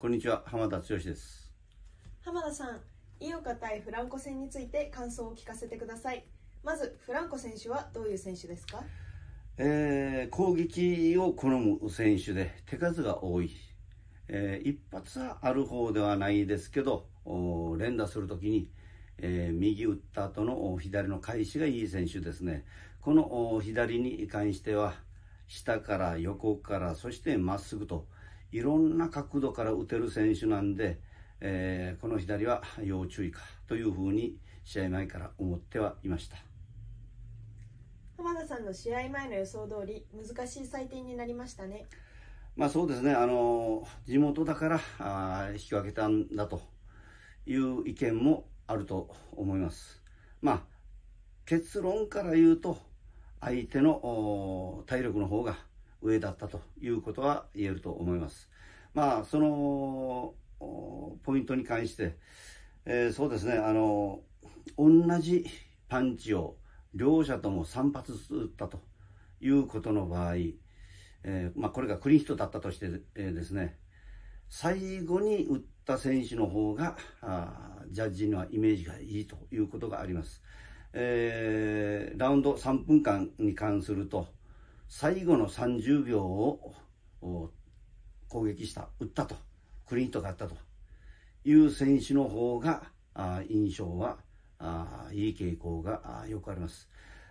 こんにちは、浜田剛です。浜田さん、井岡対フランコ戦について感想を聞かせてください。まず、フランコ選手はどういう選手ですかえー、攻撃を好む選手で、手数が多い。えー、一発はある方ではないですけど、連打するときに、えー、右打った後の左の返しがいい選手ですね。この左に関しては、下から横から、そしてまっすぐと、いろんな角度から打てる選手なんで、えー、この左は要注意かというふうに試合前から思ってはいました浜田さんの試合前の予想通り難しい採点になりましたね。まあそうですね、あの地元だからあ引き分けたんだという意見もあると思います。まあ結論から言うと相手の体力の方が上だったということは言えると思います。まあ、その、ポイントに関して、えー、そうですね、あの、同じパンチを両者とも3発ずつ打ったということの場合、えー、まあ、これがクリーヒトだったとして、えー、ですね、最後に打った選手の方が、あジャッジにはイメージがいいということがあります。えー、ラウンド3分間に関すると、最後の30秒を攻撃した、打ったと、クリーンとあったという選手の方が、あ印象はあいい傾向がよくあります、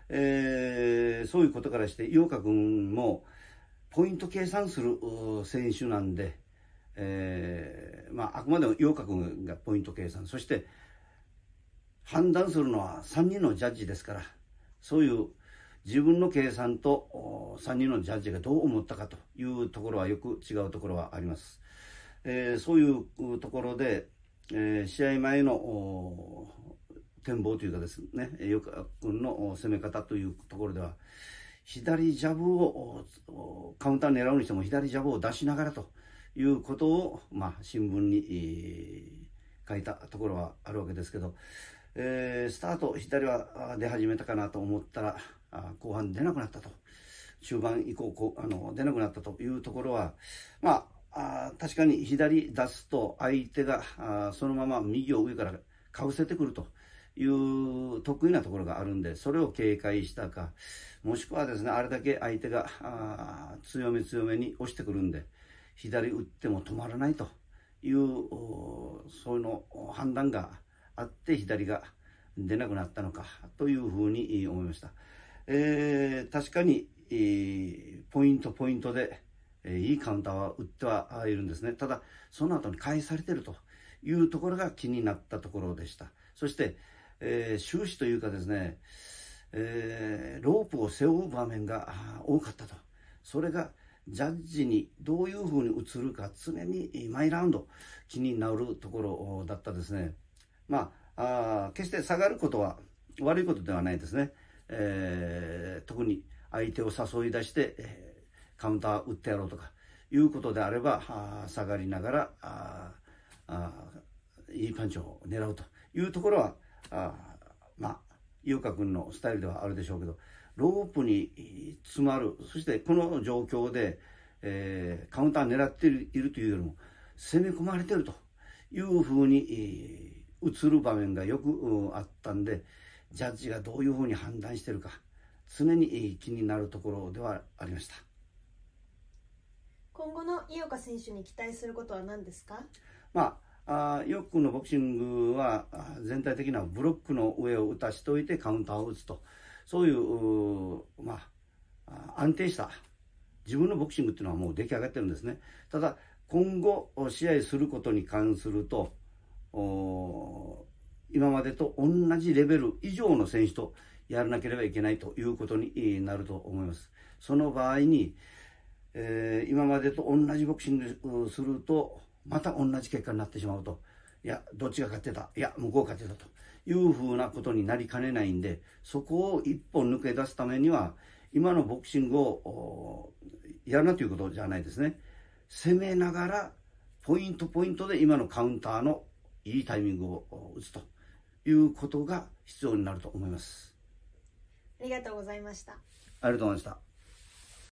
えー、そういうことからして、井岡君もポイント計算する選手なんで、えー、まあ、あくまでも井岡君がポイント計算、そして判断するのは3人のジャッジですから、そういう自分の計算と3人のジャッジがどう思ったかというところはよく違うところはあります。えー、そういうところで、えー、試合前の展望というかですね、よく君の攻め方というところでは、左ジャブをカウンター狙うにしても左ジャブを出しながらということを、まあ、新聞に、書いたところはあるわけですけど、えー、スタート左は出始めたかなと思ったらあ後半出なくなったと、中盤以降こあの出なくなったというところは、まあ、あ確かに左出すと相手があそのまま右を上からかぶせてくると。いう得意なところがあるんで、それを警戒したか、もしくはですね、あれだけ相手が強め強めに押してくるんで、左打っても止まらないという、そういうの判断があって、左が出なくなったのかというふうに思いました。えー、確かに、えー、ポイントポイントで、えー、いいカウンターは打ってはいるんですね。ただ、その後に返されてるというところが気になったところでした。そして、えー、終始というかですね、えー、ロープを背負う場面が多かったと。それが、ジャッジにどういうふうに映るか常にマイラウンド気になるところだったですね。まあ、あ決して下がることは悪いことではないですね。えー、特に相手を誘い出して、えー、カウンター打ってやろうとかいうことであればあ下がりながらああいいパンチを狙うというところはあまあ優香君のスタイルではあるでしょうけどロープに詰まるそしてこの状況で、えー、カウンター狙っているというよりも攻め込まれているというふうに、映る場面がよく、あったんで、ジャッジがどういうふうに判断しているか、常に気になるところではありました。今後の井岡選手に期待することは何ですか、まあ、あ井岡君のボクシングは全体的なブロックの上を打たしておいてカウンターを打つとそういうう、まあ、安定した自分のボクシングっていうのはもう出来上がってるんですねただ今後試合することに関するとお今までと同じレベル以上の選手とやらなければいけないということになると思います。その場合に、えー、今までと同じボクシングすると、また同じ結果になってしまうと。いや、どっちが勝ってたいや、向こう勝ってたというふうなことになりかねないんで、そこを一本抜け出すためには、今のボクシングをやるなということじゃないですね。攻めながら、ポイントポイントで今のカウンターのいいタイミングを打つと。いうことが必要になると思います。ありがとうございました。ありがとうございました。